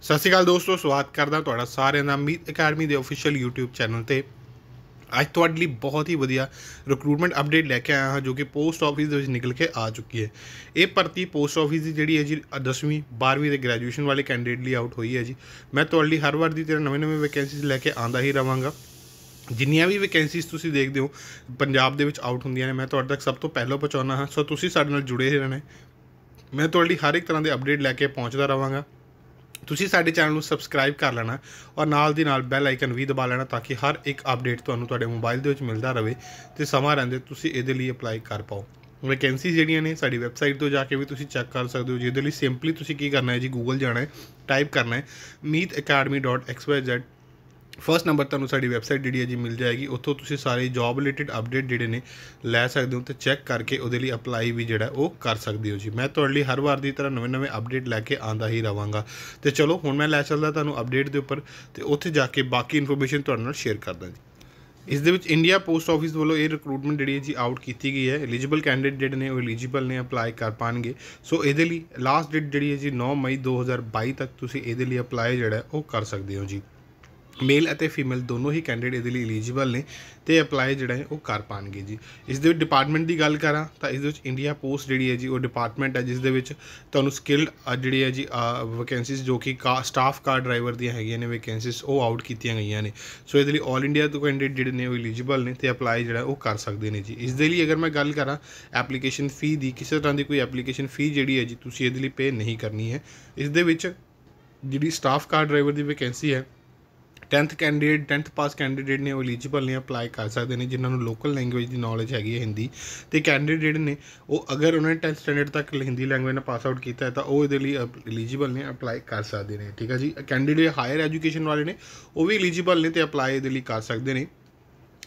ਸਤਿ ਸ਼੍ਰੀ ਅਕਾਲ ਦੋਸਤੋ ਸਵਾਗਤ ਕਰਦਾ ਤੁਹਾਡਾ ਸਾਰਿਆਂ ਦਾ ਮੀਤ ਅਕੈਡਮੀ ਦੇ ਅਫੀਸ਼ੀਅਲ YouTube ਚੈਨਲ ਤੇ ਅੱਜ ਤੁਹਾਡੇ ਲਈ ਬਹੁਤ ਹੀ ਵਧੀਆ ਰਿਕਰੂਟਮੈਂਟ ਅਪਡੇਟ ਲੈ ਕੇ ਆਇਆ ਹਾਂ ਜੋ ਕਿ ਪੋਸਟ ਆਫਿਸ ਦੇ ਵਿੱਚ ਨਿਕਲ ਕੇ ਆ ਚੁੱਕੀ ਹੈ ਇਹ ਭਰਤੀ ਪੋਸਟ ਆਫਿਸ ਦੀ ਜਿਹੜੀ ਹੈ ਜੀ 10ਵੀਂ 12ਵੀਂ ਦੇ ਗ੍ਰੈਜੂਏਸ਼ਨ ਵਾਲੇ ਕੈਂਡੀਡੇਟ ਲਈ ਆਊਟ ਹੋਈ ਹੈ ਜੀ ਮੈਂ ਤੁਹਾਡੇ ਲਈ ਹਰ ਵਾਰ ਦੀ ਤਰ੍ਹਾਂ ਨਵੇਂ ਨਵੇਂ ਵੈਕੈਂਸੀਜ਼ ਲੈ ਕੇ ਆਂਦਾ ਹੀ ਰਵਾਂਗਾ ਜਿੰਨੀਆਂ ਵੀ ਵੈਕੈਂਸੀਜ਼ ਤੁਸੀਂ ਦੇਖਦੇ ਹੋ ਪੰਜਾਬ ਦੇ ਵਿੱਚ ਆਊਟ ਹੁੰਦੀਆਂ ਨੇ ਮੈਂ ਤੁਹਾਡੇ ਤੱਕ ਸਭ ਤੋਂ ਪਹਿਲਾਂ ਪਹੁੰਚਾਉਣਾ ਹਾਂ ਸੋ ਤੁਸੀਂ ਸਾਡੇ ਨਾਲ ਜੁੜੇ ਰਹਿਣਾ ਮੈਂ ਤੁਹਾਡੇ ਲਈ ਹਰ ਇੱਕ ਤਰ੍ਹਾਂ ਦੇ ਅਪਡੇਟ ਲੈ ਕੇ ਪਹੁੰਚਦਾ ਰਵਾਂਗਾ ਤੁਸੀਂ ਸਾਡੇ ਚੈਨਲ ਨੂੰ ਸਬਸਕ੍ਰਾਈਬ ਕਰ ਲੈਣਾ ਔਰ ਨਾਲ ਦੀ ਨਾਲ ਬੈਲ ਆਈਕਨ ਵੀ ਦਬਾ ਲੈਣਾ ਤਾਂ ਕਿ ਹਰ ਇੱਕ ਅਪਡੇਟ ਤੁਹਾਨੂੰ ਤੁਹਾਡੇ ਮੋਬਾਈਲ ਦੇ ਵਿੱਚ ਮਿਲਦਾ ਰਹੇ ਤੇ ਸਮਾਂ ਰਹਿੰਦੇ ਤੁਸੀਂ ਇਹਦੇ ਲਈ ਅਪਲਾਈ ਕਰ ਪਾਓ ਵੈਕੈਂਸੀ ਜਿਹੜੀਆਂ ਨੇ ਸਾਡੀ ਵੈਬਸਾਈਟ ਤੋਂ ਜਾ ਕੇ ਵੀ ਤੁਸੀਂ ਚੈੱਕ ਕਰ ਸਕਦੇ ਹੋ ਜਿਹਦੇ ਲਈ ਸਿੰਪਲੀ ਤੁਸੀਂ ਕੀ ਕਰਨਾ ਹੈ ਜੀ ਗੂਗਲ ਜਾਣਾ ਹੈ ਟਾਈਪ ਕਰਨਾ ਹੈ meetacademy.xyz ਫਰਸਟ ਨੰਬਰ ਤੁਹਾਨੂੰ ਸਾਡੀ ਵੈਬਸਾਈਟ ਜਿਹੜੀ ਹੈ ਜੀ ਮਿਲ ਜਾਏਗੀ ਉੱਥੋਂ ਤੁਸੀਂ ਸਾਰੇ ਜੌਬ ਰਿਲੇਟਡ ਅਪਡੇਟ ਜਿਹੜੇ ਨੇ ਲੈ ਸਕਦੇ ਹੋ ਤੇ ਚੈੱਕ ਕਰਕੇ ਉਹਦੇ ਲਈ ਅਪਲਾਈ ਵੀ ਜਿਹੜਾ ਉਹ ਕਰ ਸਕਦੇ ਹੋ ਜੀ ਮੈਂ ਤੁਹਾਡੇ ਲਈ ਹਰ ਵਾਰ ਦੀ ਤਰ੍ਹਾਂ ਨਵੇਂ-ਨਵੇਂ ਅਪਡੇਟ ਲੈ ਕੇ ਆਂਦਾ ਹੀ ਰਵਾਂਗਾ ਤੇ ਚਲੋ ਹੁਣ ਮੈਂ ਲੈ ਚੱਲਦਾ ਤੁਹਾਨੂੰ ਅਪਡੇਟ ਦੇ ਉੱਪਰ ਤੇ ਉੱਥੇ ਜਾ ਕੇ ਬਾਕੀ ਇਨਫੋਰਮੇਸ਼ਨ ਤੁਹਾਡੇ ਨਾਲ ਸ਼ੇਅਰ ਕਰਦਾ ਜੀ ਇਸ ਦੇ ਵਿੱਚ ਇੰਡੀਆ ਪੋਸਟ ਆਫਿਸ ਵੱਲੋਂ ਇਹ ਰਿਕਰੂਟਮੈਂਟ ਜਿਹੜੀ ਹੈ ਜੀ ਆਊਟ ਕੀਤੀ ਗਈ ਹੈ ਐਲੀਜੀਬਲ ਕੈਂਡੀਡੇਟ ਜਿਹੜੇ ਨੇ ਉਹ ਐਲੀਜੀਬਲ ਨੇ ਅਪਲਾਈ ਕਰ ਪਾਣਗੇ ਸੋ ਇਹਦੇ ਲਈ ਲਾਸਟ ਡੇਟ ਜਿਹੜੀ ਹੈ ਜੀ 9 ਮਈ 2022 ਤੱਕ ਤੁਸੀਂ ਇਹਦੇ ਲਈ ਅਪਲਾਈ ਜਿਹੜਾ ਉਹ ਕਰ ਸਕਦੇ ਹੋ ਜੀ ਮੇਲ ਅਤੇ ਫੀਮੇਲ ਦੋਨੋਂ ਹੀ ਕੈਂਡੀਡੇਟ ਇਹਦੇ ਲਈ ਐਲੀਜੀਬਲ ਨੇ ਤੇ ਅਪਲਾਈ ਜਿਹੜਾ ਹੈ ਉਹ ਕਰ ਪਾਣਗੇ ਜੀ ਇਸ ਦੇ ਵਿੱਚ ਡਿਪਾਰਟਮੈਂਟ ਦੀ ਗੱਲ ਕਰਾਂ ਤਾਂ ਇਸ ਦੇ ਵਿੱਚ ਇੰਡੀਆ ਪੋਸਟ ਜਿਹੜੀ ਹੈ ਜੀ ਉਹ ਡਿਪਾਰਟਮੈਂਟ ਹੈ ਜਿਸ ਦੇ ਵਿੱਚ ਤੁਹਾਨੂੰ ਸਕਿਲਡ ਜਿਹੜੀ ਹੈ ਜੀ ਵੈਕੈਂਸੀਜ਼ ਜੋ ਕਿ ਸਟਾਫ ਕਾਰ ਡਰਾਈਵਰ ਦੀਆਂ ਹੈਗੀਆਂ ਨੇ ਵੈਕੈਂਸੀਜ਼ ਉਹ ਆਊਟ ਕੀਤੀਆਂ ਗਈਆਂ ਨੇ ਸੋ ਇਹਦੇ ਲਈ 올 ਇੰਡੀਆ ਤੋਂ ਕੈਂਡੀਡੇਟ ਜਿਹੜੇ ਨੇ ਉਹ ਐਲੀਜੀਬਲ ਨੇ ਤੇ ਅਪਲਾਈ ਜਿਹੜਾ ਉਹ ਕਰ ਸਕਦੇ ਨੇ ਜੀ ਇਸ ਦੇ ਲਈ ਅਗਰ ਮੈਂ ਗੱਲ ਕਰਾਂ ਐਪਲੀਕੇਸ਼ਨ ਫੀ ਦੀ ਕਿਸੇ ਤਰ੍ਹਾਂ ਦੀ ਕੋਈ ਐਪਲੀਕੇਸ਼ਨ ਫੀ ਜਿਹੜੀ ਹੈ ਜੀ ਤੁਸੀਂ ਇਹਦੇ ਲਈ ਪੇ ਨਹੀਂ ਕਰਨੀ ਹੈ ਇਸ ਦੇ ਵਿੱਚ ਜਿਹੜੀ ਸਟਾਫ ਕਾਰ ਡਰਾਈਵਰ ਦੀ ਵੈਕੈਂਸੀ ਹੈ 10th candidate 10th pass candidate ਨੇ ਐਲੀਜੀਬਲ ਨੇ ਅਪਲਾਈ ਕਰ ਸਕਦੇ ਨੇ ਜਿਨ੍ਹਾਂ ਨੂੰ ਲੋਕਲ ਲੈਂਗੁਏਜ ਦੀ ਨੌਲੇਜ ਹੈਗੀ ਹੈ ਹਿੰਦੀ ਤੇ ਕੈਂਡੀਡੇਟ ਨੇ ਉਹ ਅਗਰ ਉਹਨਾਂ ਨੇ 10th ਸਟੈਂਡਰਡ ਤੱਕ ਹਿੰਦੀ ਲੈਂਗੁਏਜ ਨਾਲ ਪਾਸ ਆਊਟ ਕੀਤਾ ਹੈ ਤਾਂ ਉਹ ਇਹਦੇ ਲਈ ਐਲੀਜੀਬਲ ਨੇ ਅਪਲਾਈ ਕਰ ਸਕਦੇ ਨੇ ਠੀਕ ਹੈ ਜੀ ਕੈਂਡੀਡੇਟ ਹਾਇਰ ਐਜੂਕੇਸ਼ਨ ਵਾਲੇ ਨੇ ਉਹ ਵੀ ਐਲੀਜੀਬਲ ਨੇ ਤੇ ਅਪਲਾਈ ਇਹਦੇ ਲਈ ਕਰ ਸਕਦੇ ਨੇ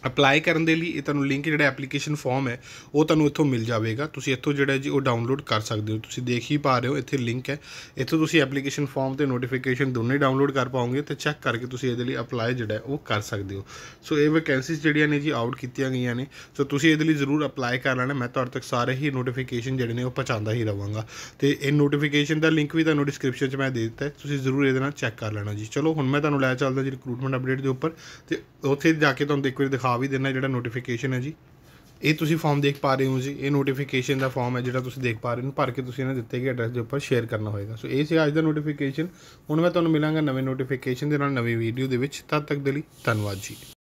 ਅਪਲਾਈ ਕਰਨ ਦੇ ਲਈ ਇਹ ਤੁਹਾਨੂੰ ਲਿੰਕ ਜਿਹੜਾ ਐਪਲੀਕੇਸ਼ਨ ਫਾਰਮ ਹੈ ਉਹ ਤੁਹਾਨੂੰ ਇੱਥੋਂ ਮਿਲ ਜਾਵੇਗਾ ਤੁਸੀਂ ਇੱਥੋਂ ਜਿਹੜਾ ਜੀ ਉਹ ਡਾਊਨਲੋਡ ਕਰ ਸਕਦੇ ਹੋ ਤੁਸੀਂ ਦੇਖ ਹੀ ਪਾ ਰਹੇ ਹੋ ਇੱਥੇ ਲਿੰਕ ਹੈ ਇੱਥੋਂ ਤੁਸੀਂ ਐਪਲੀਕੇਸ਼ਨ ਫਾਰਮ ਤੇ ਨੋਟੀਫਿਕੇਸ਼ਨ ਦੋਨੇ ਡਾਊਨਲੋਡ ਕਰ ਪਾਓਗੇ ਤੇ ਚੈੱਕ ਕਰਕੇ ਤੁਸੀਂ ਇਹਦੇ ਲਈ ਅਪਲਾਈ ਜਿਹੜਾ ਉਹ ਕਰ ਸਕਦੇ ਹੋ ਸੋ ਇਹ ਵੈਕੈਂਸੀਜ਼ ਜਿਹੜੀਆਂ ਨੇ ਜੀ ਆਊਟ ਕੀਤੀਆਂ ਗਈਆਂ ਨੇ ਸੋ ਤੁਸੀਂ ਇਹਦੇ ਲਈ ਜ਼ਰੂਰ ਅਪਲਾਈ ਕਰ ਲੈਣਾ ਮੈਂ ਤੁਹਾਡੇ ਤੱਕ ਸਾਰੇ ਹੀ ਨੋਟੀਫਿਕੇਸ਼ਨ ਜਿਹੜੇ ਨੇ ਉਹ ਪਹੁੰਚਾਉਂਦਾ ਹੀ ਰਵਾਂਗਾ ਤੇ ਇਹ ਨੋਟੀਫਿਕੇਸ਼ਨ ਦਾ ਲਿੰਕ ਵੀ ਤੁਹਾਨੂੰ ਡਿਸਕ੍ਰਿਪਸ਼ਨ 'ਚ ਮੈਂ ਦੇ ਦਿੱਤਾ ਹੈ ਤੁਸੀਂ ਜ਼ਰੂਰ ਇਹਦੇ ਨਾਲ ਚੈੱਕ ਕਰ ਲੈਣਾ ਜੀ ਚਲੋ ਹੁਣ ਮੈਂ ਤੁਹਾਨੂੰ ਲੈ ਚੱਲਦਾ ਜੀ ਰਿਕਰੂਟਮੈਂਟ ਅਪਡੇਟ ਦੇ ਉੱਪਰ ਤੇ ਉੱਥੇ ਜਾ ਕੇ ਤੁਹਾਨੂੰ ਇੱਕ ਵਾਰੀ ਦਿਖਾ ਦਿਖਾ ਵੀ ਦਿੰਨਾ ਜਿਹੜਾ ਨੋਟੀਫਿਕੇਸ਼ਨ ਹੈ ਜੀ ਇਹ ਤੁਸੀਂ ਫਾਰਮ ਦੇਖ ਪਾ ਰਹੇ ਹੋ ਜੀ ਇਹ ਨੋਟੀਫਿਕੇਸ਼ਨ ਦਾ ਫਾਰਮ ਹੈ ਜਿਹੜਾ ਤੁਸੀਂ ਦੇਖ ਪਾ ਰਹੇ ਹੋ ਭਰ ਕੇ ਤੁਸੀਂ ਇਹਨਾਂ ਦਿੱਤੇ ਗਏ ਐਡਰੈਸ ਦੇ ਉੱਪਰ ਸ਼ੇਅਰ ਕਰਨਾ ਹੋਏਗਾ ਸੋ ਇਹ ਸੀ ਅੱਜ ਦਾ ਨੋਟੀਫਿਕੇਸ਼ਨ ਹੁਣ ਮੈਂ ਤੁਹਾਨੂੰ ਮਿਲਾਂਗਾ ਨਵੇਂ ਨੋਟੀਫਿਕੇਸ਼ਨ ਦੇ ਨਾਲ ਨਵੀਂ ਵੀਡੀਓ ਦੇ ਵਿੱਚ ਤਦ ਤੱਕ ਦੇ ਲਈ ਧੰਨਵਾਦ ਜੀ